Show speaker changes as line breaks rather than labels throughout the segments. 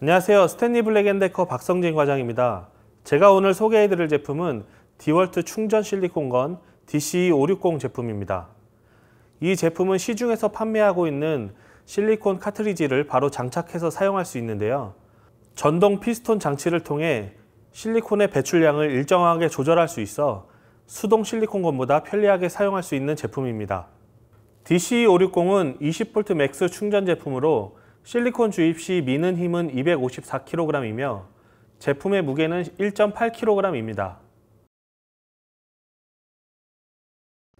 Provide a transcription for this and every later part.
안녕하세요. 스탠리 블랙앤데커 박성진 과장입니다. 제가 오늘 소개해드릴 제품은 디월트 충전 실리콘건 DCE560 제품입니다. 이 제품은 시중에서 판매하고 있는 실리콘 카트리지를 바로 장착해서 사용할 수 있는데요. 전동 피스톤 장치를 통해 실리콘의 배출량을 일정하게 조절할 수 있어 수동 실리콘건보다 편리하게 사용할 수 있는 제품입니다. DC560은 20V 맥스 충전 제품으로 실리콘 주입 시 미는 힘은 254kg이며 제품의 무게는 1.8kg입니다.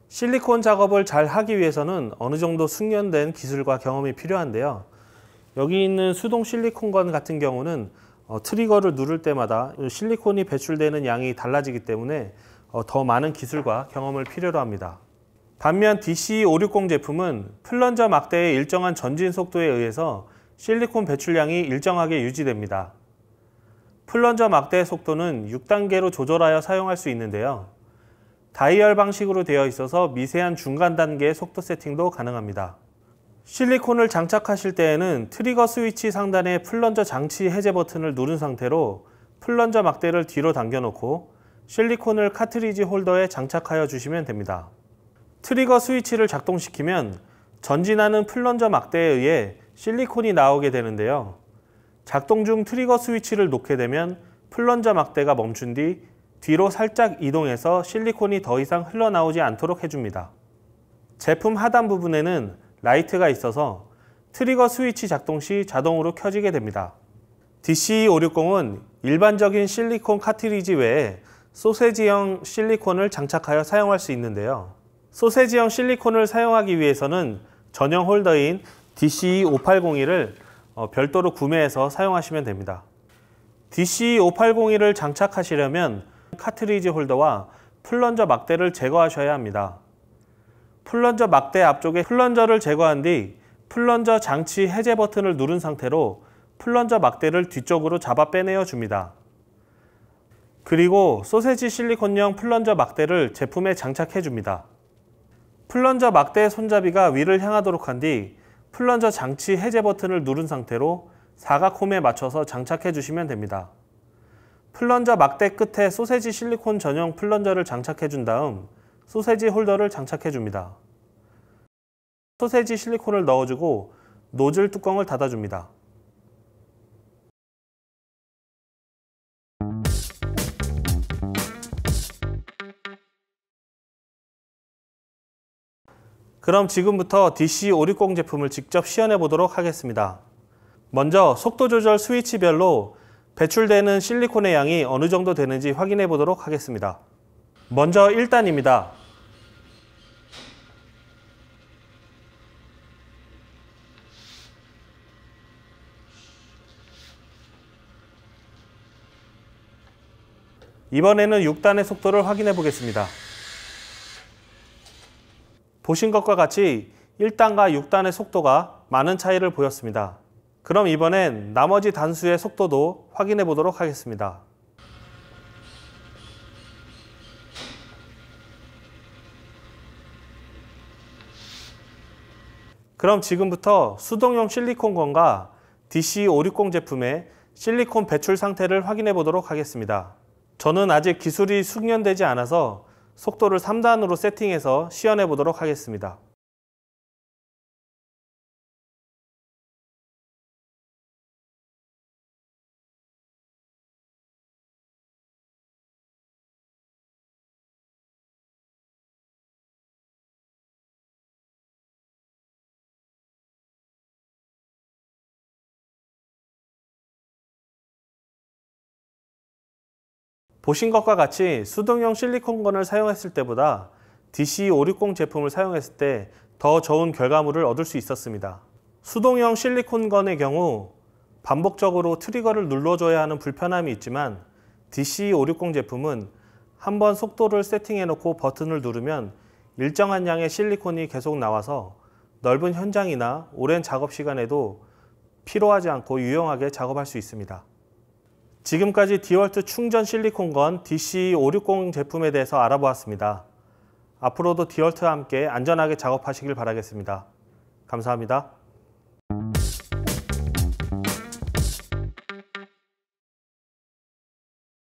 실리콘 작업을 잘 하기 위해서는 어느 정도 숙련된 기술과 경험이 필요한데요. 여기 있는 수동 실리콘건 같은 경우는 어, 트리거를 누를 때마다 실리콘이 배출되는 양이 달라지기 때문에 어, 더 많은 기술과 경험을 필요로 합니다. 반면 DC560 제품은 플런저 막대의 일정한 전진 속도에 의해서 실리콘 배출량이 일정하게 유지됩니다. 플런저 막대의 속도는 6단계로 조절하여 사용할 수 있는데요. 다이얼 방식으로 되어 있어서 미세한 중간 단계의 속도 세팅도 가능합니다. 실리콘을 장착하실 때에는 트리거 스위치 상단의 플런저 장치 해제 버튼을 누른 상태로 플런저 막대를 뒤로 당겨놓고 실리콘을 카트리지 홀더에 장착하여 주시면 됩니다. 트리거 스위치를 작동시키면 전진하는 플런저 막대에 의해 실리콘이 나오게 되는데요. 작동 중 트리거 스위치를 놓게 되면 플런저 막대가 멈춘 뒤 뒤로 살짝 이동해서 실리콘이 더 이상 흘러나오지 않도록 해줍니다. 제품 하단 부분에는 라이트가 있어서 트리거 스위치 작동 시 자동으로 켜지게 됩니다. d c 5 6 0은 일반적인 실리콘 카트리지 외에 소세지형 실리콘을 장착하여 사용할 수 있는데요. 소세지형 실리콘을 사용하기 위해서는 전용 홀더인 d c 5 8 0 1을 별도로 구매해서 사용하시면 됩니다. d c 5 8 0 1을 장착하시려면 카트리지 홀더와 플런저 막대를 제거하셔야 합니다. 플런저 막대 앞쪽에 플런저를 제거한 뒤 플런저 장치 해제 버튼을 누른 상태로 플런저 막대를 뒤쪽으로 잡아 빼내어 줍니다. 그리고 소세지 실리콘형 플런저 막대를 제품에 장착해 줍니다. 플런저 막대의 손잡이가 위를 향하도록 한뒤 플런저 장치 해제 버튼을 누른 상태로 사각홈에 맞춰서 장착해 주시면 됩니다. 플런저 막대 끝에 소세지 실리콘 전용 플런저를 장착해 준 다음 소세지 홀더를 장착해 줍니다. 소세지 실리콘을 넣어주고 노즐 뚜껑을 닫아줍니다. 그럼 지금부터 DC560 제품을 직접 시연해 보도록 하겠습니다. 먼저 속도 조절 스위치별로 배출되는 실리콘의 양이 어느 정도 되는지 확인해 보도록 하겠습니다. 먼저 1단입니다. 이번에는 6단의 속도를 확인해 보겠습니다. 보신 것과 같이 1단과 6단의 속도가 많은 차이를 보였습니다. 그럼 이번엔 나머지 단수의 속도도 확인해 보도록 하겠습니다. 그럼 지금부터 수동용 실리콘건과 DC560 제품의 실리콘 배출 상태를 확인해 보도록 하겠습니다. 저는 아직 기술이 숙련되지 않아서 속도를 3단으로 세팅해서 시연해 보도록 하겠습니다. 보신 것과 같이 수동형 실리콘건을 사용했을 때보다 DC560 제품을 사용했을 때 더 좋은 결과물을 얻을 수 있었습니다. 수동형 실리콘건의 경우 반복적으로 트리거를 눌러줘야 하는 불편함이 있지만 DC560 제품은 한번 속도를 세팅해놓고 버튼을 누르면 일정한 양의 실리콘이 계속 나와서 넓은 현장이나 오랜 작업 시간에도 피로하지 않고 유용하게 작업할 수 있습니다. 지금까지 디월트 충전 실리콘건 DC560 제품에 대해서 알아보았습니다. 앞으로도 디월트와 함께 안전하게 작업하시길 바라겠습니다. 감사합니다.